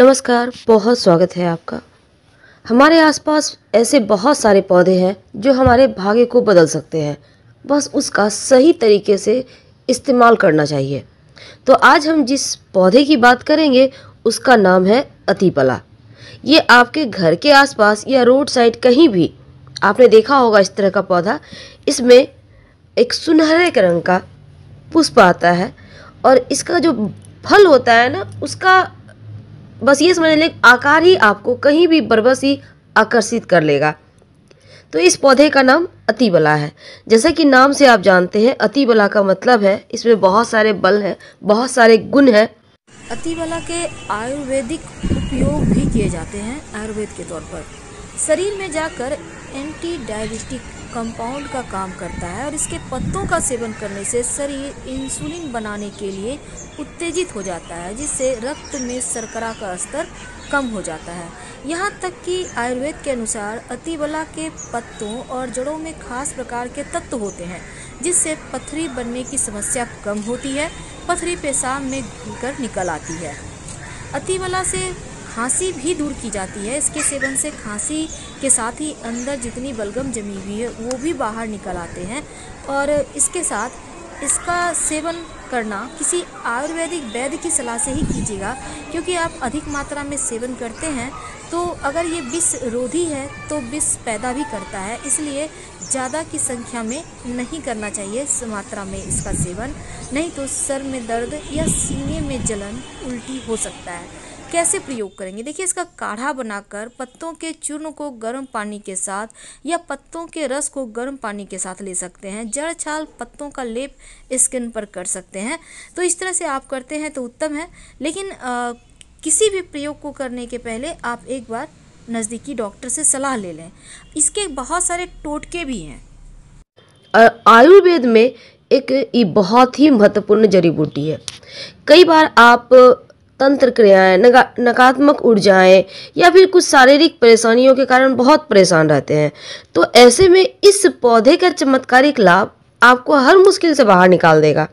नमस्कार बहुत स्वागत है आपका हमारे आसपास ऐसे बहुत सारे पौधे हैं जो हमारे भाग्य को बदल सकते हैं बस उसका सही तरीके से इस्तेमाल करना चाहिए तो आज हम जिस पौधे की बात करेंगे उसका नाम है अतिपला ये आपके घर के आसपास या रोड साइड कहीं भी आपने देखा होगा इस तरह का पौधा इसमें एक सुनहरे रंग का पुष्प आता है और इसका जो फल होता है ना उसका बस ये समझ लें आकार ही आपको कहीं भी बरबस ही आकर्षित कर लेगा तो इस पौधे का नाम अतिबला है जैसा कि नाम से आप जानते हैं अतिबला का मतलब है इसमें बहुत सारे बल हैं बहुत सारे गुण हैं अतिबला के आयुर्वेदिक उपयोग भी किए जाते हैं आयुर्वेद के तौर पर शरीर में जाकर एंटी डायबिटिक कंपाउंड का काम करता है और इसके पत्तों का सेवन करने से शरीर इंसुलिन बनाने के लिए उत्तेजित हो जाता है जिससे रक्त में शर्करा का स्तर कम हो जाता है यहाँ तक कि आयुर्वेद के अनुसार अतिबला के पत्तों और जड़ों में खास प्रकार के तत्व होते हैं जिससे पथरी बनने की समस्या कम होती है पथरी पेशाब में कर निकल आती है अतिबला से खांसी भी दूर की जाती है इसके सेवन से खांसी के साथ ही अंदर जितनी बलगम जमी हुई है वो भी बाहर निकल आते हैं और इसके साथ इसका सेवन करना किसी आयुर्वेदिक वैद्य की सलाह से ही कीजिएगा क्योंकि आप अधिक मात्रा में सेवन करते हैं तो अगर ये विष रोधी है तो विष पैदा भी करता है इसलिए ज़्यादा की संख्या में नहीं करना चाहिए इस मात्रा में इसका सेवन नहीं तो सर में दर्द या सीने में जलन उल्टी हो सकता है कैसे प्रयोग करेंगे देखिए इसका काढ़ा बनाकर पत्तों के चूर्ण को गर्म पानी के साथ या पत्तों के रस को गर्म पानी के साथ ले सकते हैं जड़ छाल पत्तों का लेप स्किन पर कर सकते हैं तो इस तरह से आप करते हैं तो उत्तम है लेकिन आ, किसी भी प्रयोग को करने के पहले आप एक बार नज़दीकी डॉक्टर से सलाह ले लें इसके बहुत सारे टोटके भी हैं आयुर्वेद में एक बहुत ही महत्वपूर्ण जड़ी बूटी है कई बार आप तंत्र क्रियाएं नकारात्मक ऊर्जाएं या फिर कुछ शारीरिक परेशानियों के कारण बहुत परेशान रहते हैं तो ऐसे में इस पौधे का चमत्कारिक लाभ आपको हर मुश्किल से बाहर निकाल देगा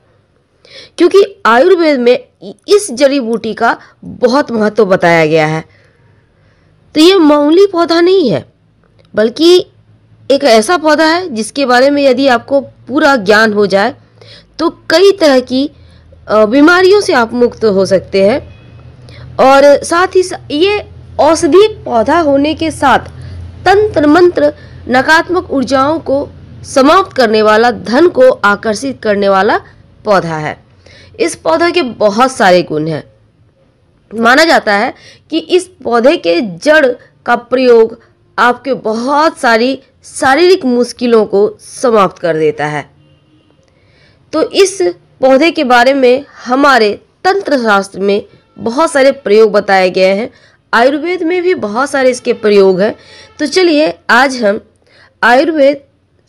क्योंकि आयुर्वेद में इस जड़ी बूटी का बहुत महत्व बताया गया है तो ये मामूली पौधा नहीं है बल्कि एक ऐसा पौधा है जिसके बारे में यदि आपको पूरा ज्ञान हो जाए तो कई तरह की बीमारियों से आप मुक्त हो सकते हैं और साथ ही सा, ये औषधि पौधा होने के साथ तंत्र मंत्र नकारात्मक ऊर्जाओं को समाप्त करने वाला धन को आकर्षित करने वाला पौधा है इस पौधे के बहुत सारे गुण हैं माना जाता है कि इस पौधे के जड़ का प्रयोग आपके बहुत सारी शारीरिक मुश्किलों को समाप्त कर देता है तो इस पौधे के बारे में हमारे तंत्र शास्त्र में बहुत सारे प्रयोग बताए गए हैं आयुर्वेद में भी बहुत सारे इसके प्रयोग हैं तो चलिए आज हम आयुर्वेद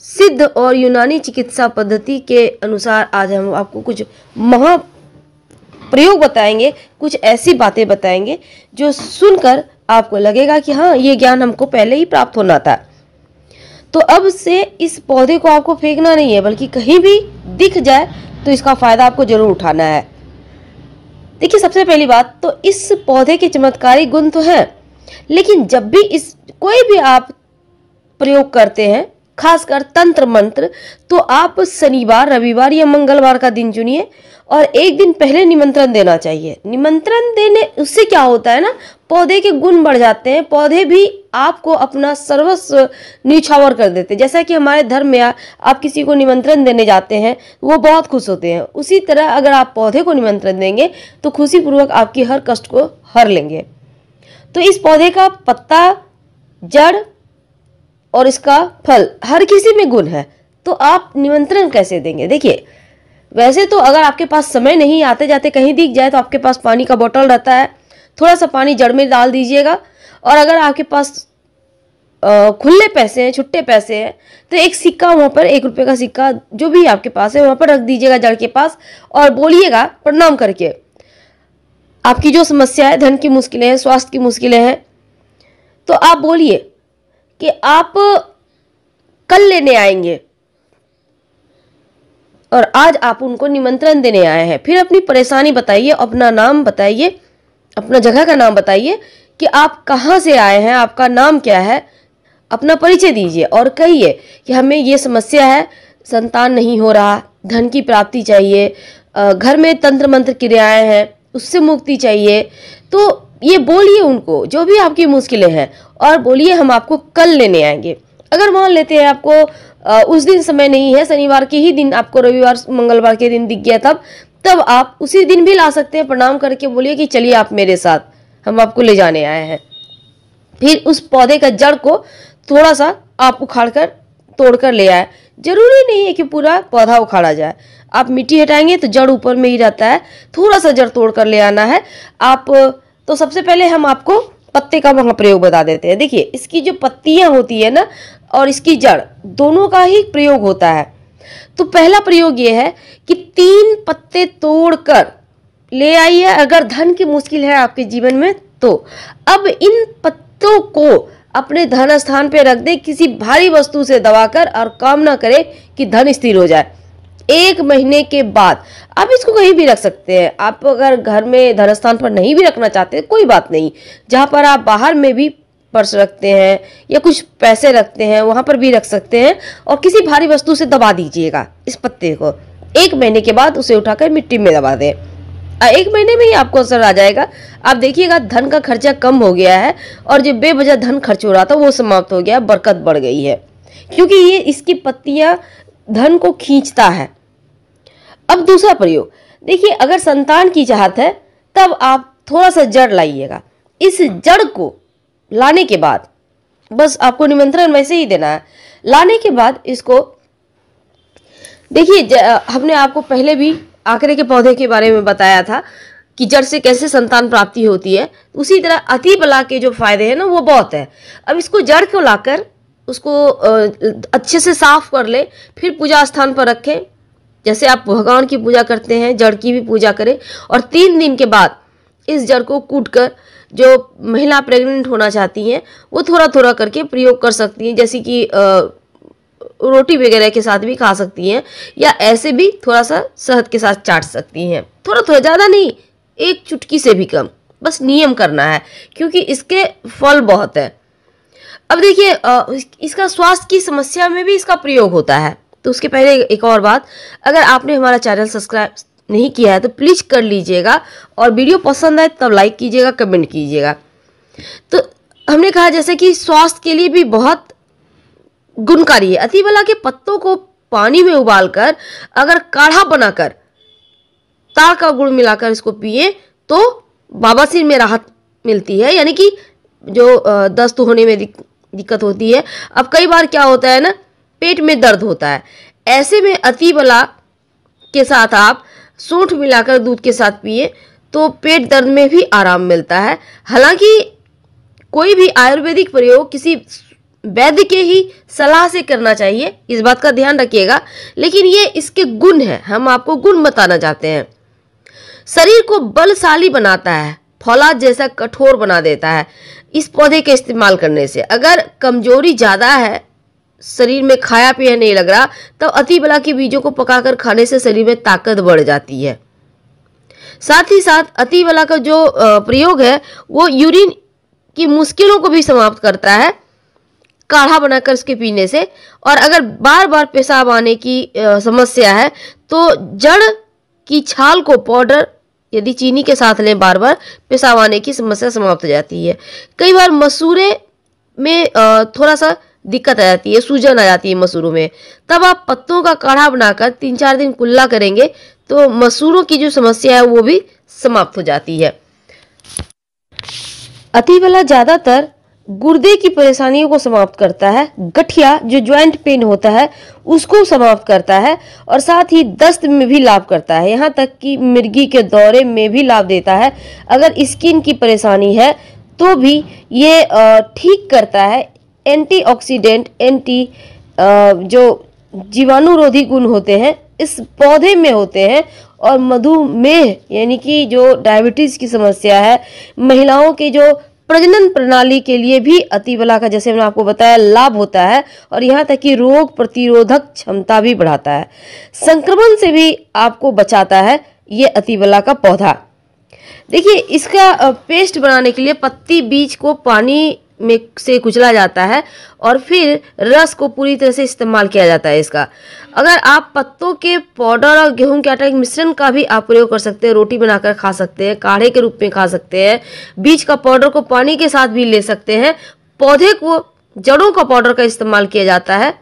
सिद्ध और यूनानी चिकित्सा पद्धति के अनुसार आज हम आपको कुछ महा प्रयोग बताएंगे कुछ ऐसी बातें बताएंगे जो सुनकर आपको लगेगा कि हाँ ये ज्ञान हमको पहले ही प्राप्त होना था तो अब से इस पौधे को आपको फेंकना नहीं है बल्कि कहीं भी दिख जाए तो इसका फ़ायदा आपको ज़रूर उठाना है देखिए सबसे पहली बात तो इस पौधे के चमत्कारी गुण तो हैं लेकिन जब भी इस कोई भी आप प्रयोग करते हैं खासकर तंत्र मंत्र तो आप शनिवार रविवार या मंगलवार का दिन चुनिए और एक दिन पहले निमंत्रण देना चाहिए निमंत्रण देने उससे क्या होता है ना पौधे के गुण बढ़ जाते हैं पौधे भी आपको अपना सर्वस्व निछावर कर देते हैं जैसा कि हमारे धर्म में आप किसी को निमंत्रण देने जाते हैं वो बहुत खुश होते हैं उसी तरह अगर आप पौधे को निमंत्रण देंगे तो खुशी पूर्वक आपकी हर कष्ट को हर लेंगे तो इस पौधे का पत्ता जड़ और इसका फल हर किसी में गुण है तो आप निमंत्रण कैसे देंगे देखिए वैसे तो अगर आपके पास समय नहीं आते जाते कहीं दिख जाए तो आपके पास पानी का बोतल रहता है थोड़ा सा पानी जड़ में डाल दीजिएगा और अगर आपके पास खुले पैसे हैं छुट्टे पैसे हैं तो एक सिक्का वहाँ पर एक रुपये का सिक्का जो भी आपके पास है वहाँ पर रख दीजिएगा जड़ के पास और बोलिएगा प्रणाम करके आपकी जो समस्या है धन की मुश्किलें हैं स्वास्थ्य की मुश्किलें हैं तो आप बोलिए कि आप कल लेने आएंगे और आज आप उनको निमंत्रण देने आए हैं फिर अपनी परेशानी बताइए अपना नाम बताइए अपना जगह का नाम बताइए कि आप कहाँ से आए हैं आपका नाम क्या है अपना परिचय दीजिए और कहिए कि हमें ये समस्या है संतान नहीं हो रहा धन की प्राप्ति चाहिए घर में तंत्र मंत्र क्रियाएं हैं उससे मुक्ति चाहिए तो ये बोलिए उनको जो भी आपकी मुश्किलें हैं और बोलिए हम आपको कल लेने आएंगे अगर मान लेते हैं आपको आ, उस दिन समय नहीं है शनिवार के ही दिन आपको रविवार मंगलवार के दिन दिख गया तब तब आप उसी दिन भी ला सकते हैं प्रणाम करके बोलिए कि चलिए आप मेरे साथ हम आपको ले जाने आए हैं फिर उस पौधे का जड़ को थोड़ा सा आप उखाड़ कर तोड़ कर ले आए जरूरी नहीं है कि पूरा पौधा उखाड़ा जाए आप मिट्टी हटाएंगे तो जड़ ऊपर में ही रहता है थोड़ा सा जड़ तोड़ कर ले आना है आप तो सबसे पहले हम आपको पत्ते का वहाँ प्रयोग बता देते हैं देखिए इसकी जो पत्तियाँ होती है ना और इसकी जड़ दोनों का ही प्रयोग होता है तो पहला प्रयोग ये है कि तीन पत्ते तोड़कर ले आइए अगर धन की मुश्किल है आपके जीवन में तो अब इन पत्तों को अपने धन स्थान पर रख दे किसी भारी वस्तु से दबाकर और कामना करे कि धन स्थिर हो जाए एक महीने के बाद आप इसको कहीं भी रख सकते हैं आप अगर घर में धन स्थान पर नहीं भी रखना चाहते कोई बात नहीं जहाँ पर आप बाहर में भी पर्स रखते हैं या कुछ पैसे रखते हैं वहाँ पर भी रख सकते हैं और किसी भारी वस्तु से दबा दीजिएगा इस पत्ते को एक महीने के बाद उसे उठाकर मिट्टी में दबा दें एक महीने में ही आपको असर आ जाएगा आप देखिएगा धन का खर्चा कम हो गया है और जो बेवजह धन खर्च हो रहा था वो समाप्त हो गया बरकत बढ़ गई है क्योंकि ये इसकी पत्तियाँ धन को खींचता है अब दूसरा प्रयोग देखिए अगर संतान की चाहत है तब आप थोड़ा सा जड़ लाइएगा इस जड़ को लाने के बाद बस आपको निमंत्रण वैसे ही देना है लाने के बाद इसको देखिए हमने आपको पहले भी आंकड़े के पौधे के बारे में बताया था कि जड़ से कैसे संतान प्राप्ति होती है उसी तरह अति बला के जो फायदे हैं ना वो बहुत है अब इसको जड़ को लाकर उसको अच्छे से साफ कर ले फिर पूजा स्थान पर रखें जैसे आप भगवान की पूजा करते हैं जड़ की भी पूजा करें और तीन दिन के बाद इस जड़ को कूट कर जो महिला प्रेग्नेंट होना चाहती हैं वो थोड़ा थोड़ा करके प्रयोग कर सकती हैं जैसे कि रोटी वगैरह के साथ भी खा सकती हैं या ऐसे भी थोड़ा सा शहद के साथ चाट सकती हैं थोड़ा थोड़ा ज़्यादा नहीं एक चुटकी से भी कम बस नियम करना है क्योंकि इसके फल बहुत है अब देखिए इसका स्वास्थ्य की समस्या में भी इसका प्रयोग होता है तो उसके पहले एक और बात अगर आपने हमारा चैनल सब्सक्राइब नहीं किया है तो प्लीज़ कर लीजिएगा और वीडियो पसंद आए तब लाइक कीजिएगा कमेंट कीजिएगा तो हमने कहा जैसे कि स्वास्थ्य के लिए भी बहुत गुणकारी है अतिबला के पत्तों को पानी में उबालकर अगर काढ़ा बनाकर ताल का गुड़ मिलाकर इसको पिए तो बाबा सिर में राहत मिलती है यानी कि जो दस्त होने में दिक्कत होती है अब कई बार क्या होता है ना पेट में दर्द होता है ऐसे में अतिबला के साथ आप सूठ मिलाकर दूध के साथ पिए तो पेट दर्द में भी आराम मिलता है हालांकि कोई भी आयुर्वेदिक प्रयोग किसी वैद्य के ही सलाह से करना चाहिए इस बात का ध्यान रखिएगा लेकिन ये इसके गुण हैं हम आपको गुण बताना चाहते हैं शरीर को बलशाली बनाता है फौलाद जैसा कठोर बना देता है इस पौधे के इस्तेमाल करने से अगर कमजोरी ज़्यादा है शरीर में खाया पिया नहीं लग रहा तब अति बला के बीजों को पकाकर खाने से शरीर में ताकत बढ़ जाती है साथ ही साथ अति बला का जो प्रयोग है वो यूरिन की मुश्किलों को भी समाप्त करता है काढ़ा बनाकर उसके पीने से और अगर बार बार पेशाब आने की समस्या है तो जड़ की छाल को पाउडर यदि चीनी के साथ लें बार बार पेशाब आने की समस्या समाप्त हो जाती है कई बार मसूरे में थोड़ा सा दिक्कत आ जाती है सूजन आ जाती है मसूरों में तब आप पत्तों का काढ़ा बनाकर तीन चार दिन कुल्ला करेंगे तो मसूरों की जो समस्या है वो भी समाप्त हो जाती है अति वाला ज़्यादातर गुर्दे की परेशानियों को समाप्त करता है गठिया जो ज्वाइंट पेन होता है उसको समाप्त करता है और साथ ही दस्त में भी लाभ करता है यहाँ तक कि मिर्गी के दौरे में भी लाभ देता है अगर स्किन की परेशानी है तो भी ये ठीक करता है एंटीऑक्सीडेंट एंटी जो जीवाणुरोधी गुण होते हैं इस पौधे में होते हैं और मधुमेह यानी कि जो डायबिटीज़ की समस्या है महिलाओं के जो प्रजनन प्रणाली के लिए भी अतिबला का जैसे मैंने आपको बताया लाभ होता है और यहाँ तक कि रोग प्रतिरोधक क्षमता भी बढ़ाता है संक्रमण से भी आपको बचाता है ये अतिबला का पौधा देखिए इसका पेस्ट बनाने के लिए पत्ती बीज को पानी में से कुचला जाता है और फिर रस को पूरी तरह से इस्तेमाल किया जाता है इसका अगर आप पत्तों के पाउडर और गेहूं के आटा के मिश्रण का भी आप प्रयोग कर सकते हैं रोटी बनाकर खा सकते हैं काढ़े के रूप में खा सकते हैं बीज का पाउडर को पानी के साथ भी ले सकते हैं पौधे को जड़ों का पाउडर का इस्तेमाल किया जाता है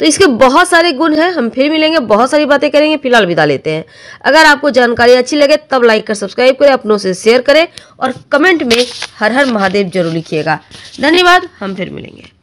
तो इसके बहुत सारे गुण हैं हम फिर मिलेंगे बहुत सारी बातें करेंगे फिलहाल विदा लेते हैं अगर आपको जानकारी अच्छी लगे तब लाइक कर सब्सक्राइब करें अपनों से शेयर करें और कमेंट में हर हर महादेव जरूर लिखिएगा धन्यवाद हम फिर मिलेंगे